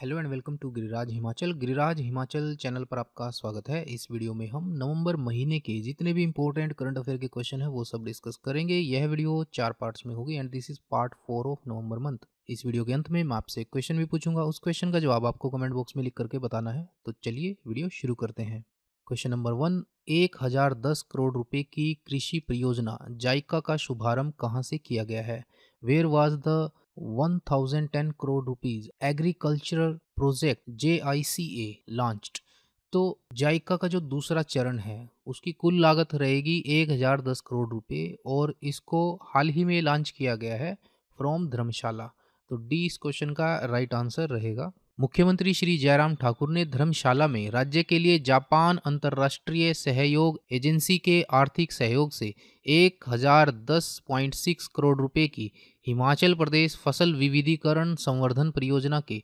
hello and welcome to Giriraj Himachal Giriraj Himachal channel पर आपका स्वागत है इस वीडियो में हम नवंबर महीने के जितने भी इंपॉर्टेंट करंट अफेयर के क्वेश्चन है वो सब डिस्कस करेंगे यह वीडियो चार पार्ट्स में होगी and this is part four of November month इस वीडियो के अंत में मैं आपसे एक क्वेश्चन भी पूछूंगा उस क्वेश्चन का जवाब आपको कमेंट बॉक्स में लिख करके बताना है तो चलिए वीडियो शुरू करते हैं क्वेश्चन नंबर वन एक हजार दस करोड़ रुपए की कृषि परियोजना जायका का शुभारंभ कहाँ से किया गया है where was the 1010 crore rupees agricultural project J I launched तो जायका का जो दूसरा चरण है उसकी कुल लागत रहेगी 1010 करोड़ रुपए और इसको हाल ही में लॉन्च किया गया है फ्रॉम धर्मशाला तो डी इस क्वेश्चन का राइट आंसर रहेगा मुख्यमंत्री श्री जयराम ठाकुर ने धर्मशाला में राज्य के लिए जापान अंतर्राष्ट्रीय सहयोग एजेंसी के आर्थिक सहयोग से एक हज़ार दस पॉइंट सिक्स करोड़ रुपए की हिमाचल प्रदेश फसल विविधीकरण संवर्धन परियोजना के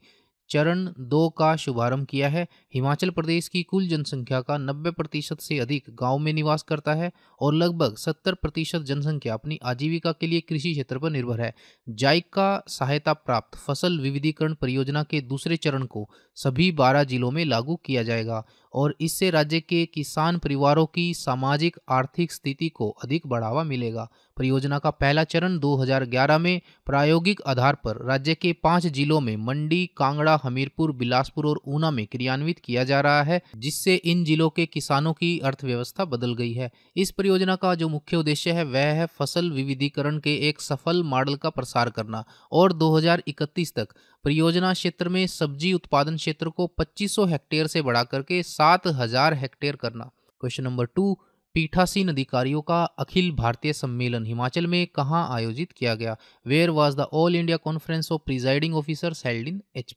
चरण दो का शुभारंभ किया है हिमाचल प्रदेश की कुल जनसंख्या का 90 प्रतिशत से अधिक गांव में निवास करता है और लगभग 70 प्रतिशत जनसंख्या अपनी आजीविका के लिए कृषि क्षेत्र पर निर्भर है जायका सहायता प्राप्त फसल विविधीकरण परियोजना के दूसरे चरण को सभी 12 जिलों में लागू किया जाएगा और इससे राज्य के किसान परिवारों की सामाजिक आर्थिक स्थिति को अधिक बढ़ावा मिलेगा परियोजना का पहला चरण 2011 में प्रायोगिक आधार पर राज्य के पांच जिलों में मंडी कांगड़ा हमीरपुर बिलासपुर और ऊना में क्रियान्वित किया जा रहा है जिससे इन जिलों के किसानों की अर्थव्यवस्था बदल गई है इस परियोजना का जो मुख्य उद्देश्य है वह है फसल विविधीकरण के एक सफल मॉडल का प्रसार करना और दो तक परियोजना क्षेत्र में सब्जी उत्पादन क्षेत्र को पच्चीस हेक्टेयर से बढ़ा करके सात हजार हेक्टेयर करना क्वेश्चन नंबर टू पीठासीन अधिकारियों का अखिल भारतीय सम्मेलन हिमाचल में कहाँ आयोजित किया गया where was the All India conference of presiding officers held in H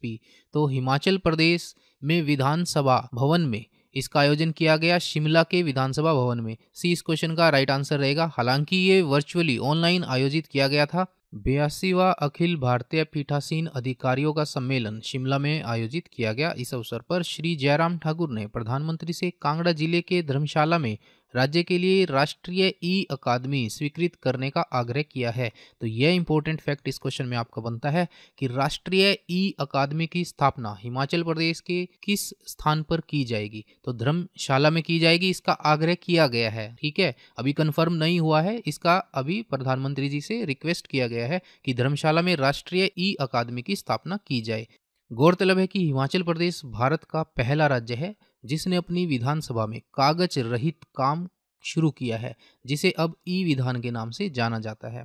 तो हिमाचल प्रदेश में विधानसभा भवन में इसका आयोजन किया गया शिमला के विधानसभा भवन में सी इस क्वेश्चन का राइट आंसर रहेगा हालांकि ये वर्चुअली ऑनलाइन आयोजित किया गया था बयासीवा अखिल भारतीय पीठासीन अधिकारियों का सम्मेलन शिमला में आयोजित किया गया इस अवसर पर श्री जयराम ठाकुर ने प्रधानमंत्री से कांगड़ा जिले के धर्मशाला में राज्य के लिए राष्ट्रीय ई अकादमी स्वीकृत करने का आग्रह किया है तो यह इंपॉर्टेंट फैक्ट इस क्वेश्चन में आपका बनता है कि राष्ट्रीय ई अकादमी की स्थापना हिमाचल प्रदेश के किस स्थान पर की जाएगी तो धर्मशाला में की जाएगी इसका आग्रह किया गया है ठीक है अभी कन्फर्म नहीं हुआ है इसका अभी प्रधानमंत्री जी से रिक्वेस्ट किया गया है कि धर्मशाला में राष्ट्रीय ई अकादमी की स्थापना की जाए गौरतलब है कि हिमाचल प्रदेश भारत का पहला राज्य है जिसने अपनी विधानसभा में कागज रहित काम शुरू किया है जिसे अब ई विधान के नाम से जाना जाता है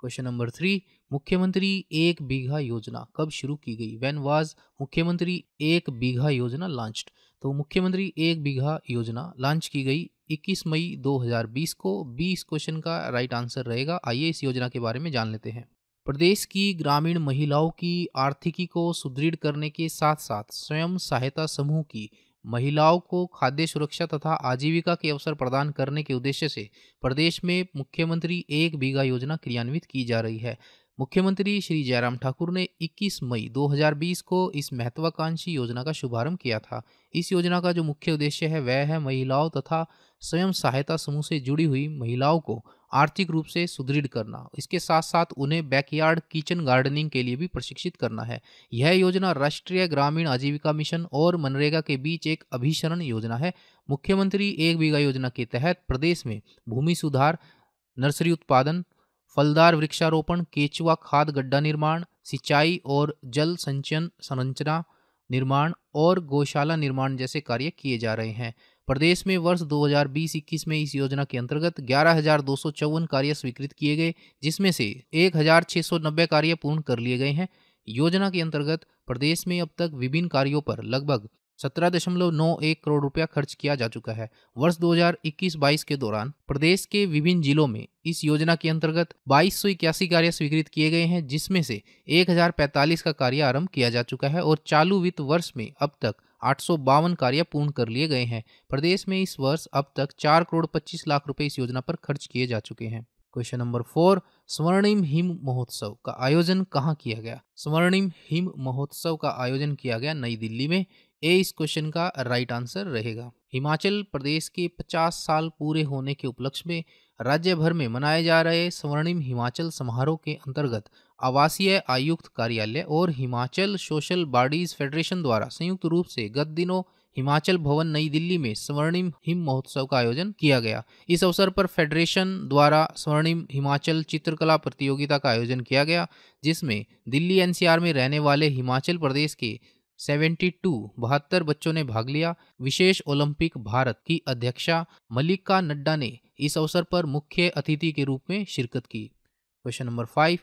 क्वेश्चन नंबर थ्री मुख्यमंत्री एक बीघा योजना कब शुरू की गई वेन वाज मुख्यमंत्री एक बीघा योजना लॉन्च तो मुख्यमंत्री एक बीघा योजना लॉन्च की गई 21 मई 2020 को 20 क्वेश्चन का राइट आंसर रहेगा आइए इस योजना के बारे में जान लेते हैं प्रदेश की ग्रामीण महिलाओं की आर्थिकी को सुदृढ़ करने के साथ साथ स्वयं सहायता समूह की महिलाओं को खाद्य सुरक्षा तथा आजीविका के अवसर प्रदान करने के उद्देश्य से प्रदेश में मुख्यमंत्री एक बीघा योजना क्रियान्वित की जा रही है मुख्यमंत्री श्री जयराम ठाकुर ने 21 मई 2020 को इस महत्वाकांक्षी योजना का शुभारंभ किया था इस योजना का जो मुख्य उद्देश्य है वह है महिलाओं तथा स्वयं सहायता समूह से जुड़ी हुई महिलाओं को आर्थिक रूप से सुदृढ़ करना इसके साथ साथ उन्हें बैकयार्ड किचन गार्डनिंग के लिए भी प्रशिक्षित करना है यह योजना राष्ट्रीय ग्रामीण आजीविका मिशन और मनरेगा के बीच एक अभिसरण योजना है मुख्यमंत्री एक बीघा योजना के तहत प्रदेश में भूमि सुधार नर्सरी उत्पादन फलदार वृक्षारोपण केचुआ खाद गड्ढा निर्माण सिंचाई और जल संचयन संरचना निर्माण और गौशाला निर्माण जैसे कार्य किए जा रहे हैं प्रदेश में वर्ष 2020-21 में इस योजना के अंतर्गत ग्यारह कार्य स्वीकृत किए गए जिसमें से एक कार्य पूर्ण कर लिए गए हैं योजना के अंतर्गत प्रदेश में अब तक विभिन्न कार्यों पर लगभग सत्रह दशमलव नौ एक करोड़ रुपया खर्च किया जा चुका है वर्ष 2021-22 के दौरान प्रदेश के विभिन्न जिलों में इस योजना के अंतर्गत बाईस सौ इक्यासी कार्य स्वीकृत किए गए हैं जिसमें से 1045 का कार्य आरंभ किया जा चुका है और चालू वित्त वर्ष में अब तक आठ कार्य पूर्ण कर लिए गए हैं प्रदेश में इस वर्ष अब तक चार करोड़ पच्चीस लाख रुपए इस योजना पर खर्च किए जा चुके हैं question number four Swarnim Him Mahotsav का आयोजन कहाँ किया गया स्वर्णिम हिम महोत्सव का आयोजन किया गया नई दिल्ली में ए इस क्वेश्चन का राइट आंसर रहेगा हिमाचल प्रदेश के 50 साल पूरे होने के उपलक्ष्य में राज्य भर में मनाए जा रहे स्वर्णिम हिमाचल समारोह के अंतर्गत आवासीय आयुक्त कार्यालय और हिमाचल सोशल बॉडीज फेडरेशन द्वारा संयुक्त रूप से गत दिनों हिमाचल भवन नई दिल्ली में स्वर्णिम हिम महोत्सव का आयोजन किया गया इस अवसर पर फेडरेशन द्वारा स्वर्णिम हिमाचल चित्रकला प्रतियोगिता का आयोजन किया गया जिसमें दिल्ली एनसीआर में रहने वाले हिमाचल प्रदेश के 72 बहत्तर बच्चों ने भाग लिया विशेष ओलंपिक भारत की अध्यक्षा मल्लिका नड्डा ने इस अवसर पर मुख्य अतिथि के रूप में शिरकत की क्वेश्चन नंबर फाइव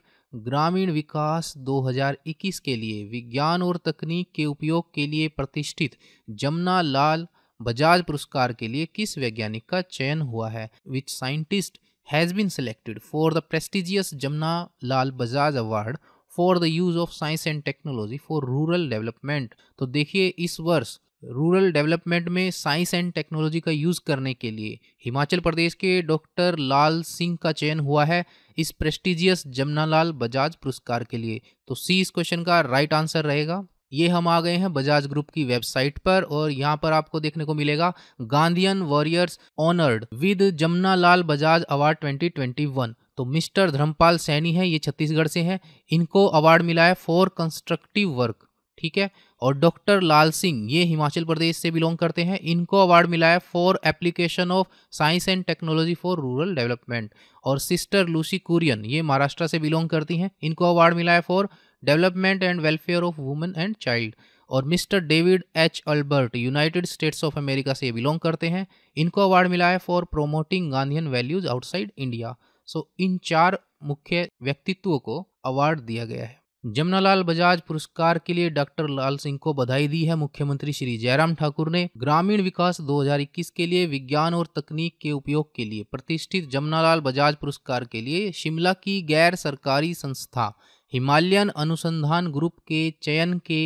ग्रामीण विकास 2021 के लिए विज्ञान और तकनीक के उपयोग के लिए प्रतिष्ठित जमुना लाल बजाज पुरस्कार के लिए किस वैज्ञानिक का चयन हुआ है which scientist has been selected for the prestigious Jamuna Lal Bajaj award for the use of science and technology for rural development तो देखिए इस वर्ष रूरल डेवलपमेंट में साइंस एंड टेक्नोलॉजी का यूज़ करने के लिए हिमाचल प्रदेश के डॉक्टर लाल सिंह का चयन हुआ है इस प्रेस्टिजियस जमनालाल बजाज पुरस्कार के लिए तो सी इस क्वेश्चन का राइट आंसर रहेगा ये हम आ गए हैं बजाज ग्रुप की वेबसाइट पर और यहाँ पर आपको देखने को मिलेगा Gandhian warriors honoured with Jamuna Lal Bajaj award 2021 तो मिस्टर धर्मपाल सैनी है ये छत्तीसगढ़ से हैं इनको अवार्ड मिला है फॉर कंस्ट्रक्टिव वर्क ठीक है और डॉक्टर लाल सिंह ये हिमाचल प्रदेश से बिलोंग करते हैं इनको अवार्ड मिला है for application of science and technology for rural development और सिस्टर लूसी कुरियन ये महाराष्ट्र से बिलोंग करती हैं इनको अवार्ड मिला है for development and welfare of women and child और mister David H Albert United States of America से बिलोंग करते हैं इनको अवार्ड मिला है for promoting Gandhian values outside India so इन चार मुख्य व्यक्तित्वों को अवार्ड दिया गया है जमनालाल बजाज पुरस्कार के लिए डॉक्टर लाल सिंह को बधाई दी है मुख्यमंत्री श्री जयराम ठाकुर ने ग्रामीण विकास 2021 के लिए विज्ञान और तकनीक के उपयोग के लिए प्रतिष्ठित जमनालाल बजाज पुरस्कार के लिए शिमला की गैर सरकारी संस्था हिमालयन अनुसंधान ग्रुप के चयन के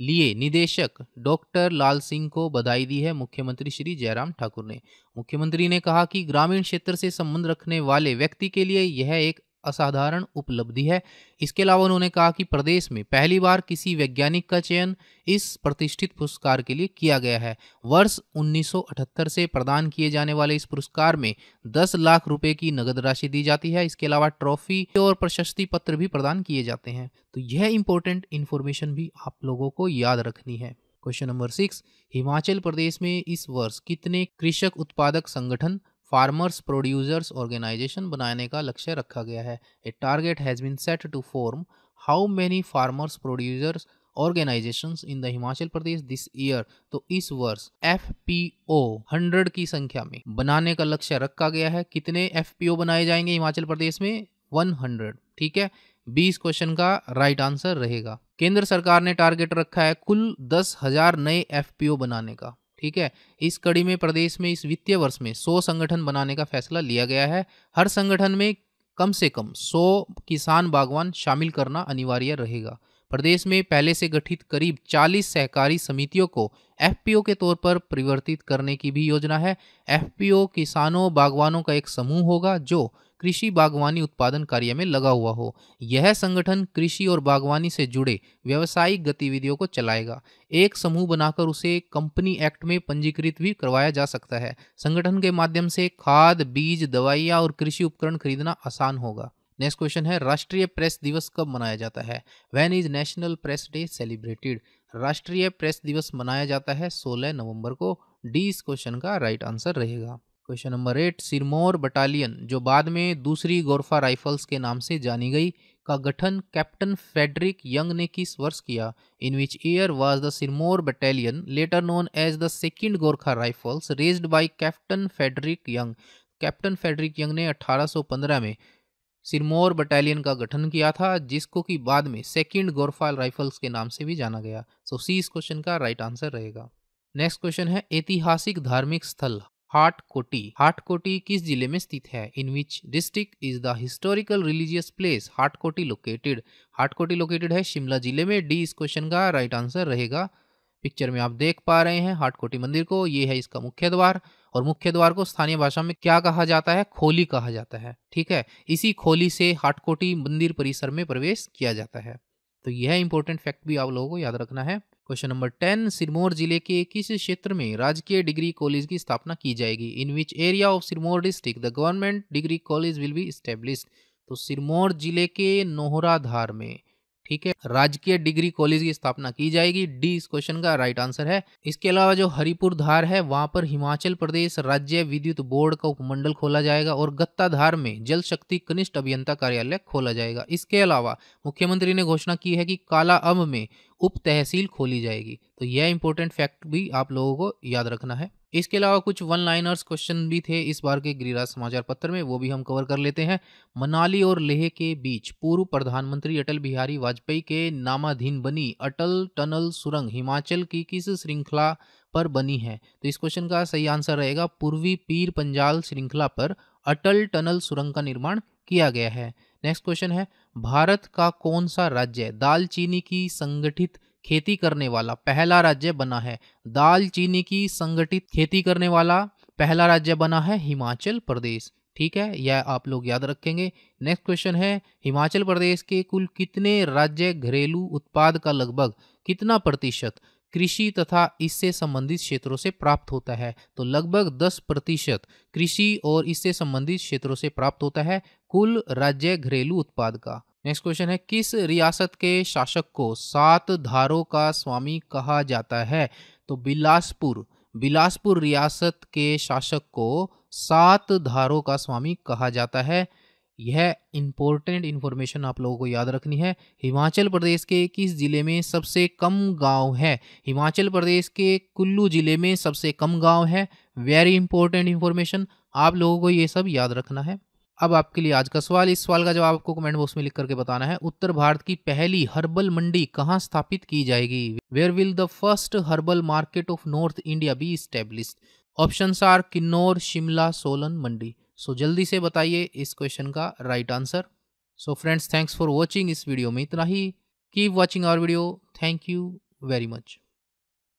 लिए निदेशक डॉक्टर लाल सिंह को बधाई दी है मुख्यमंत्री श्री जयराम ठाकुर ने मुख्यमंत्री ने कहा कि ग्रामीण क्षेत्र से संबंध रखने वाले व्यक्ति के लिए यह एक असाधारण उपलब्धि है इसके अलावा उन्होंने कहा कि प्रदेश में पहली बार किसी वैज्ञानिक का चयन इस प्रतिष्ठित पुरस्कार के लिए किया गया है वर्ष 1978 से प्रदान किए जाने वाले इस पुरस्कार में 10 लाख रुपए की नगद राशि दी जाती है इसके अलावा ट्रॉफी और प्रशस्ति पत्र भी प्रदान किए जाते हैं तो यह इंपॉर्टेंट इन्फॉर्मेशन भी आप लोगों को याद रखनी है question number six Himachal Pradesh में इस वर्ष कितने कृषक उत्पादक संगठन फार्मर्स प्रोड्यूसर्स ऑर्गेनाइजेशन बनाने का लक्ष्य रखा गया है a target has been set to form how many farmers producers organisations in the Himachal Pradesh this year तो इस वर्ष एफ पी ओ हंड्रेड की संख्या में बनाने का लक्ष्य रखा गया है कितने एफ पी ओ बनाए जाएंगे हिमाचल प्रदेश में वन हंड्रेड ठीक है बीस क्वेश्चन का राइट आंसर रहेगा केंद्र सरकार ने टारगेट रखा है कुल दस हजार नए एफ पी ओ बनाने का ठीक है इस कड़ी में प्रदेश में इस वित्तीय वर्ष में सौ संगठन बनाने का फैसला लिया गया है हर संगठन में कम से कम सौ किसान बागवान शामिल करना अनिवार्य रहेगा प्रदेश में पहले से गठित करीब 40 सहकारी समितियों को एफपीओ के तौर पर परिवर्तित करने की भी योजना है एफपीओ किसानों बागवानों का एक समूह होगा जो कृषि बागवानी उत्पादन कार्य में लगा हुआ हो यह संगठन कृषि और बागवानी से जुड़े व्यावसायिक गतिविधियों को चलाएगा एक समूह बनाकर उसे कंपनी एक्ट में पंजीकृत भी करवाया जा सकता है संगठन के माध्यम से खाद बीज दवाइयाँ और कृषि उपकरण खरीदना आसान होगा नेक्स्ट क्वेश्चन है राष्ट्रीय प्रेस दिवस कब मनाया जाता है when is national press day celebrated राष्ट्रीय प्रेस दिवस मनाया जाता है 16 नवंबर को डी इस क्वेश्चन का राइट आंसर रहेगा question number eight Sirmaur battalion जो बाद में दूसरी गोरफा राइफल्स के नाम से जानी गई का गठन कैप्टन फेडरिक यंग ने किस वर्ष किया in which year was the Sirmaur battalion later known as the second Gorkha rifles raised by captain Frederick Young captain Frederick Young ने 1815 में सिरमौर बटालियन का गठन किया था जिसको कि बाद में सेकेंड गोरफा राइफल्स के नाम से भी जाना गया सो सी इस क्वेश्चन का राइट आंसर रहेगा नेक्स्ट क्वेश्चन है ऐतिहासिक धार्मिक स्थल हाट कोटी किस जिले में स्थित है in which district is the historical religious place Hatkoti located Hatkoti located है शिमला जिले में डी इस क्वेश्चन का राइट आंसर रहेगा पिक्चर में आप देख पा रहे हैं हाटकोटी मंदिर को ये है इसका मुख्य द्वार और मुख्य द्वार को स्थानीय भाषा में क्या कहा जाता है खोली कहा जाता है ठीक है इसी खोली से हाटकोटी मंदिर परिसर में प्रवेश किया जाता है तो यह इंपॉर्टेंट फैक्ट भी आप लोगों को याद रखना है क्वेश्चन नंबर टेन सिरमौर जिले के किस क्षेत्र में राजकीय डिग्री कॉलेज की स्थापना की जाएगी in which area of Sirmaur district the government degree college will be establish तो सिरमौर जिले के नोहराधार में ठीक है राजकीय डिग्री कॉलेज की स्थापना की जाएगी डी इस क्वेश्चन का राइट आंसर है इसके अलावा जो हरिपुर धार है वहां पर हिमाचल प्रदेश राज्य विद्युत बोर्ड का उपमंडल खोला जाएगा और गत्ता धार में जल शक्ति कनिष्ठ अभियंता कार्यालय खोला जाएगा इसके अलावा मुख्यमंत्री ने घोषणा की है कि काला अम्ब में उप तहसील खोली जाएगी तो यह इंपॉर्टेंट फैक्ट भी आप लोगों को याद रखना है इसके अलावा कुछ वन लाइनर्स क्वेश्चन भी थे इस बार के गिरिराज समाचार पत्र में वो भी हम कवर कर लेते हैं मनाली और लेह के बीच पूर्व प्रधानमंत्री अटल बिहारी वाजपेयी के नामाधीन बनी अटल टनल सुरंग हिमाचल की किस श्रृंखला पर बनी है तो इस क्वेश्चन का सही आंसर रहेगा पूर्वी पीर पंजाल श्रृंखला पर अटल टनल सुरंग का निर्माण किया गया है नेक्स्ट क्वेश्चन है भारत का कौन सा राज्य दालचीनी की संगठित खेती करने वाला पहला राज्य बना है दालचीनी की संगठित खेती करने वाला पहला राज्य बना है हिमाचल प्रदेश ठीक है यह आप लोग याद रखेंगे नेक्स्ट क्वेश्चन है हिमाचल प्रदेश के कुल कितने राज्य घरेलू उत्पाद का लगभग कितना प्रतिशत कृषि तथा इससे संबंधित क्षेत्रों से प्राप्त होता है तो लगभग 10 प्रतिशत कृषि और इससे संबंधित क्षेत्रों से प्राप्त होता है कुल राज्य घरेलू उत्पाद का नेक्स्ट क्वेश्चन है किस रियासत के शासक को सात धारों का स्वामी कहा जाता है तो बिलासपुर बिलासपुर रियासत के शासक को सात धारों का स्वामी कहा जाता है यह इम्पोर्टेंट इन्फॉर्मेशन आप लोगों को याद रखनी है हिमाचल प्रदेश के किस ज़िले में सबसे कम गांव है हिमाचल प्रदेश के कुल्लू ज़िले में सबसे कम गांव है वेरी इंपॉर्टेंट इन्फॉर्मेशन आप लोगों को ये सब याद रखना है अब आपके लिए आज का सवाल इस सवाल का जवाब आपको कमेंट बॉक्स में लिख करके बताना है उत्तर भारत की पहली हर्बल मंडी कहाँ स्थापित की जाएगी where will the first herbal market of north India be establish option are Kinnaur Shimla Solan Mandi so so, जल्दी से बताइए इस क्वेश्चन का right answer so friends thanks for watching इस वीडियो में इतना ही keep watching our video thank you very much